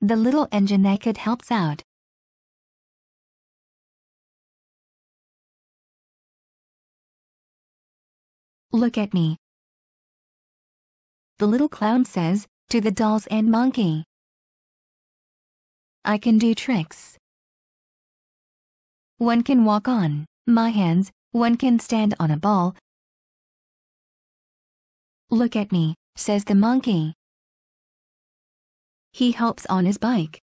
The little engine naked helps out. Look at me. The little clown says, to the dolls and monkey. I can do tricks. One can walk on my hands, one can stand on a ball. Look at me, says the monkey. He hops on his bike.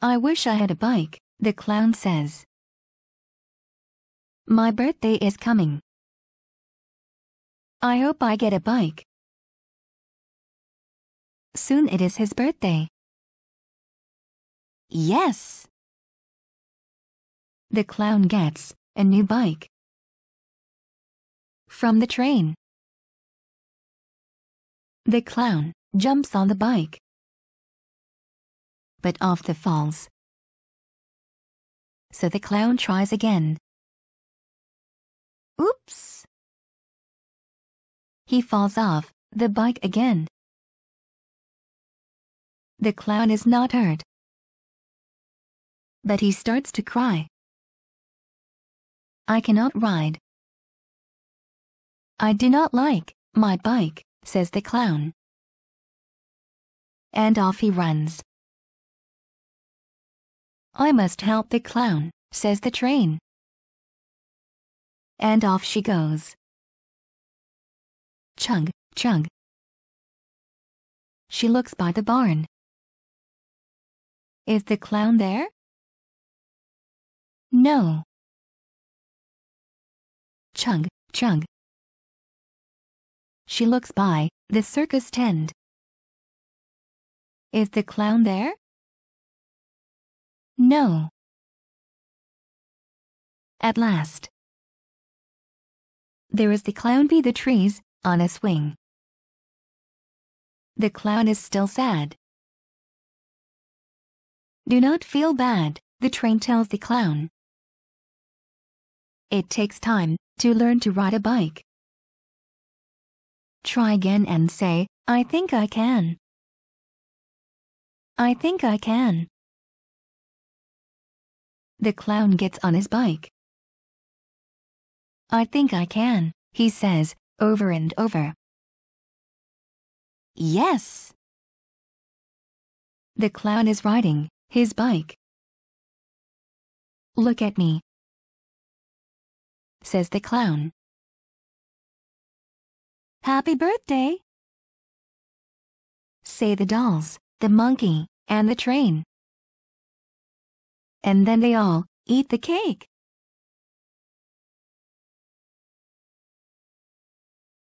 I wish I had a bike, the clown says. My birthday is coming. I hope I get a bike. Soon it is his birthday. Yes! The clown gets a new bike. From the train. The clown jumps on the bike, but after falls. So the clown tries again. Oops! He falls off the bike again. The clown is not hurt, but he starts to cry. I cannot ride. I do not like my bike, says the clown and off he runs. I must help the clown, says the train. And off she goes. Chug, chug. She looks by the barn. Is the clown there? No. Chug, chug. She looks by the circus tent. Is the clown there? No. At last. There is the clown bee the trees on a swing. The clown is still sad. Do not feel bad, the train tells the clown. It takes time to learn to ride a bike. Try again and say, I think I can. I think I can. The clown gets on his bike. I think I can, he says, over and over. Yes. The clown is riding his bike. Look at me, says the clown. Happy birthday, say the dolls, the monkey, and the train. And then they all eat the cake.